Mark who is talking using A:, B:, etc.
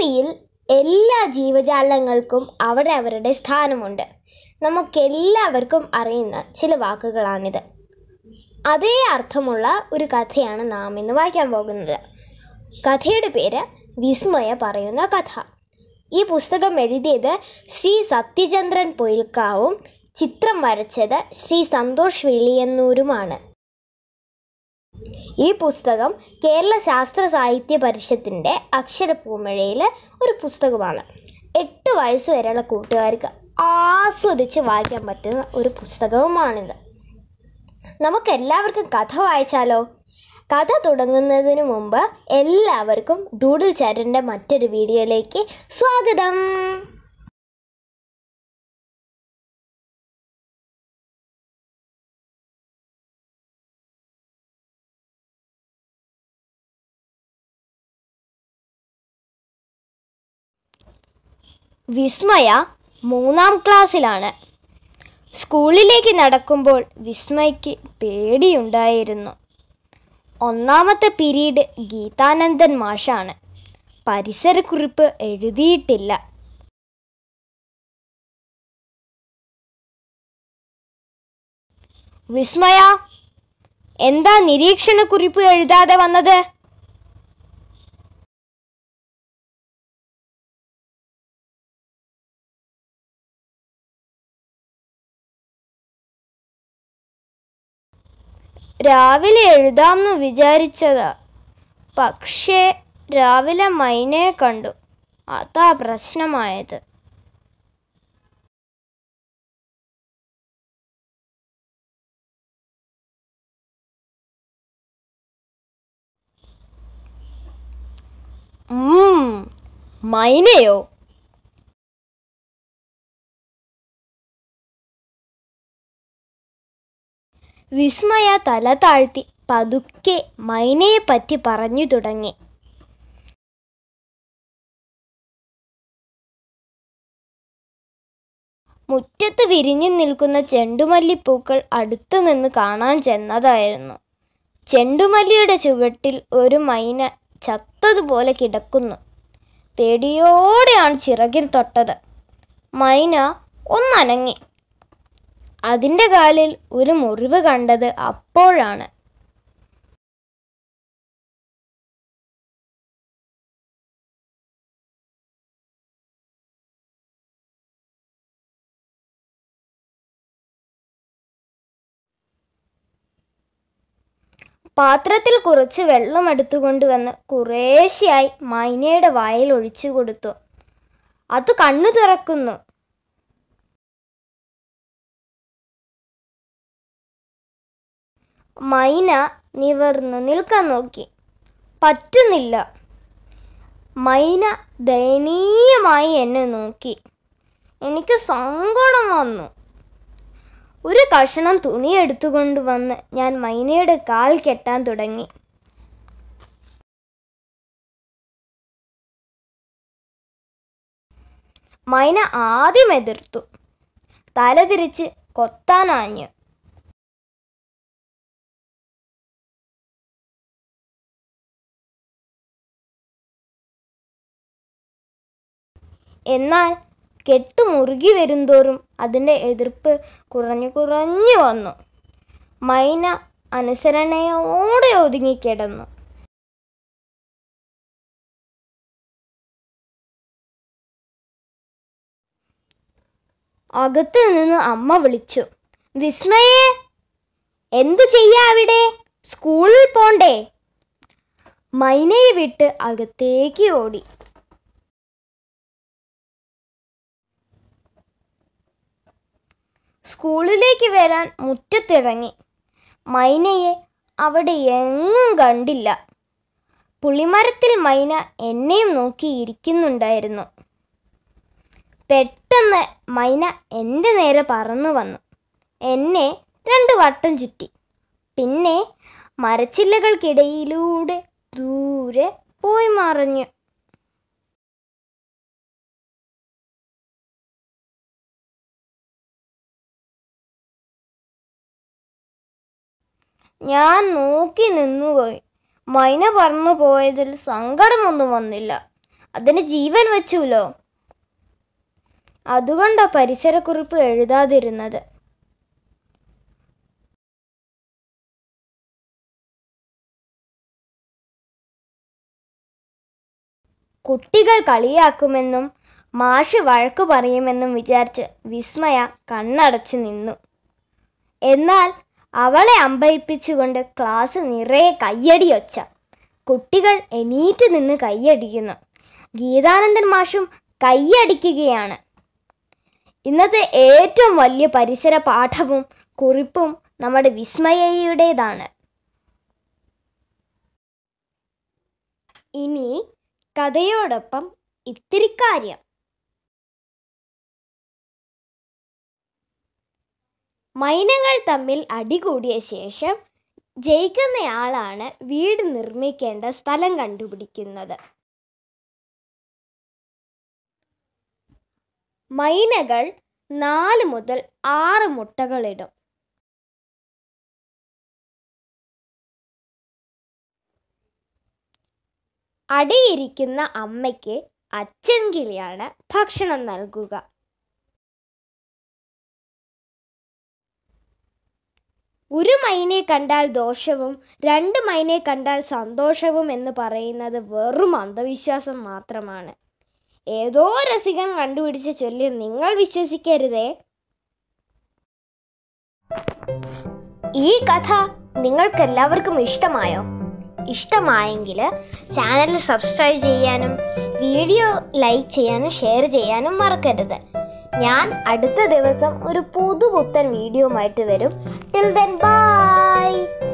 A: ഭൂമിയിൽ എല്ലാ ജീവജാലങ്ങൾക്കും അവരവരുടെ സ്ഥാനമുണ്ട് നമുക്കെല്ലാവർക്കും അറിയുന്ന ചില വാക്കുകളാണിത് അതേ അർത്ഥമുള്ള ഒരു കഥയാണ് നാം ഇന്ന് വായിക്കാൻ പോകുന്നത് കഥയുടെ പേര് വിസ്മയ പറയുന്ന കഥ ഈ പുസ്തകം എഴുതിയത് ശ്രീ സത്യചന്ദ്രൻ പൊയിൽക്കാവും ചിത്രം വരച്ചത് ശ്രീ സന്തോഷ് വിളിയന്നൂരുമാണ് ഈ പുസ്തകം കേരള ശാസ്ത്ര സാഹിത്യ പരിഷത്തിൻ്റെ അക്ഷരപൂമഴയിലെ ഒരു പുസ്തകമാണ് എട്ട് വയസ്സ് വരെയുള്ള കൂട്ടുകാർക്ക് ആസ്വദിച്ച് വായിക്കാൻ പറ്റുന്ന ഒരു പുസ്തകവുമാണിത് നമുക്കെല്ലാവർക്കും കഥ വായിച്ചാലോ കഥ തുടങ്ങുന്നതിന് മുമ്പ് എല്ലാവർക്കും ഡൂഡിൽ ചരൻ്റെ മറ്റൊരു വീഡിയോയിലേക്ക് സ്വാഗതം വിസ്മയ മൂന്നാം ക്ലാസ്സിലാണ് സ്കൂളിലേക്ക് നടക്കുമ്പോൾ വിസ്മയ്ക്ക് പേടിയുണ്ടായിരുന്നു ഒന്നാമത്തെ പിരീഡ് ഗീതാനന്ദൻ മാഷാണ് പരിസരക്കുറിപ്പ് എഴുതിയിട്ടില്ല
B: വിസ്മയ എന്താ നിരീക്ഷണക്കുറിപ്പ് എഴുതാതെ വന്നത്
A: രാവിലെ എഴുതാമെന്ന് വിചാരിച്ചതാ പക്ഷേ രാവിലെ മൈനയെ കണ്ടു അതാ പ്രശ്നമായത്
C: മൈനയോ
B: വിസ്മയ തല താഴ്ത്തി പതുക്കെ പറ്റി പറഞ്ഞു തുടങ്ങി
A: മുറ്റത്ത് വിരിഞ്ഞു നിൽക്കുന്ന ചെണ്ടുമല്ലിപ്പൂക്കൾ അടുത്തു നിന്ന് കാണാൻ ചെന്നതായിരുന്നു ചെണ്ടുമല്ലിയുടെ ചുവട്ടിൽ ഒരു മൈന ചത്തതുപോലെ കിടക്കുന്നു പേടിയോടെയാണ് ചിറകിൽ തൊട്ടത് മൈന ഒന്നനങ്ങി അതിൻ്റെ കാലിൽ ഒരു മുറിവ് കണ്ടത് അപ്പോഴാണ് പാത്രത്തിൽ കുറച്ച് വെള്ളം കൊണ്ടുവന്ന് കുറേശ്ശെയായി മൈനയുടെ വായിൽ ഒഴിച്ചു കൊടുത്തു അത് കണ്ണു തുറക്കുന്നു മൈന നിവർന്നു നിൽക്കാൻ നോക്കി പറ്റുന്നില്ല മൈന ദയനീയമായി എന്നെ നോക്കി എനിക്ക് സങ്കടം വന്നു ഒരു കഷണം തുണി എടുത്തുകൊണ്ട് വന്ന് ഞാൻ മൈനയുടെ കാൽ കെട്ടാൻ തുടങ്ങി
B: മൈന ആദ്യം എതിർത്തു തലതിരിച്ച് കൊത്താനാഞ്ഞു എന്നാൽ
A: കെട്ടു മുറുകി വരുംതോറും അതിൻ്റെ എതിർപ്പ് കുറഞ്ഞു കുറഞ്ഞു വന്നു മൈന അനുസരണയോടെ ഒതുങ്ങിക്കിടന്നു അകത്ത് നിന്ന് അമ്മ വിളിച്ചു വിസ്മയെ എന്തു ചെയ്യാ അവിടെ സ്കൂളിൽ പോണ്ടേ മൈനയെ വിട്ട് അകത്തേക്ക് ഓടി സ്കൂളിലേക്ക് വരാൻ മുറ്റത്തിറങ്ങി മൈനയെ അവിടെ എങ്ങും കണ്ടില്ല പുളിമരത്തിൽ മൈന എന്നെയും നോക്കി ഇരിക്കുന്നുണ്ടായിരുന്നു പെട്ടെന്ന് മൈന എൻ്റെ നേരെ പറന്നു വന്നു എന്നെ രണ്ട് വട്ടം ചുറ്റി പിന്നെ മരച്ചില്ലകൾക്കിടയിലൂടെ ദൂരെ പോയി മറഞ്ഞു ഞാൻ നോക്കി നിന്നുപോയി മൈന പറന്നു പോയതിൽ സങ്കടമൊന്നും വന്നില്ല അതിന് ജീവൻ വെച്ചുല്ലോ അതുകൊണ്ടാ പരിസരക്കുറിപ്പ് എഴുതാതിരുന്നത് കുട്ടികൾ കളിയാക്കുമെന്നും മാഷ് വഴക്കു പറയുമെന്നും വിചാരിച്ച് വിസ്മയ കണ്ണടച്ചു നിന്നു എന്നാൽ അവളെ അമ്പയിപ്പിച്ചുകൊണ്ട് ക്ലാസ് നിറയെ കയ്യടി വച്ച കുട്ടികൾ എണീറ്റ് നിന്ന് കയ്യടിക്കുന്നു ഗീതാനന്ദൻ മാഷും കയ്യടിക്കുകയാണ് ഇന്നത്തെ ഏറ്റവും വലിയ പരിസര പാഠവും കുറിപ്പും നമ്മുടെ വിസ്മയയുടേതാണ് ഇനി കഥയോടൊപ്പം ഇത്തിരി കാര്യം മൈനങ്ങൾ തമ്മിൽ അടികൂടിയ ശേഷം ജയിക്കുന്നയാളാണ് വീട് നിർമ്മിക്കേണ്ട സ്ഥലം കണ്ടുപിടിക്കുന്നത്
B: മൈനകൾ നാല് മുതൽ ആറ് മുട്ടകളിടും അടിയിരിക്കുന്ന അമ്മയ്ക്ക് കിളിയാണ് ഭക്ഷണം
A: നൽകുക ഒരു മൈനെ കണ്ടാൽ ദോഷവും രണ്ട് മൈനെ കണ്ടാൽ സന്തോഷവും എന്ന് പറയുന്നത് വെറും അന്ധവിശ്വാസം മാത്രമാണ് ഏതോ രസികൻ കണ്ടുപിടിച്ച ചൊല്ലി നിങ്ങൾ വിശ്വസിക്കരുതേ ഈ കഥ നിങ്ങൾക്കെല്ലാവർക്കും ഇഷ്ടമായോ ഇഷ്ടമായെങ്കിൽ ചാനൽ സബ്സ്ക്രൈബ് ചെയ്യാനും വീഡിയോ ലൈക്ക് ചെയ്യാനും ഷെയർ ചെയ്യാനും മറക്കരുത് ഞാൻ അടുത്ത ദിവസം ഒരു പുതുപുത്തൻ വീഡിയോ ആയിട്ട് വരും ടിൽ ദെൻ ബൈ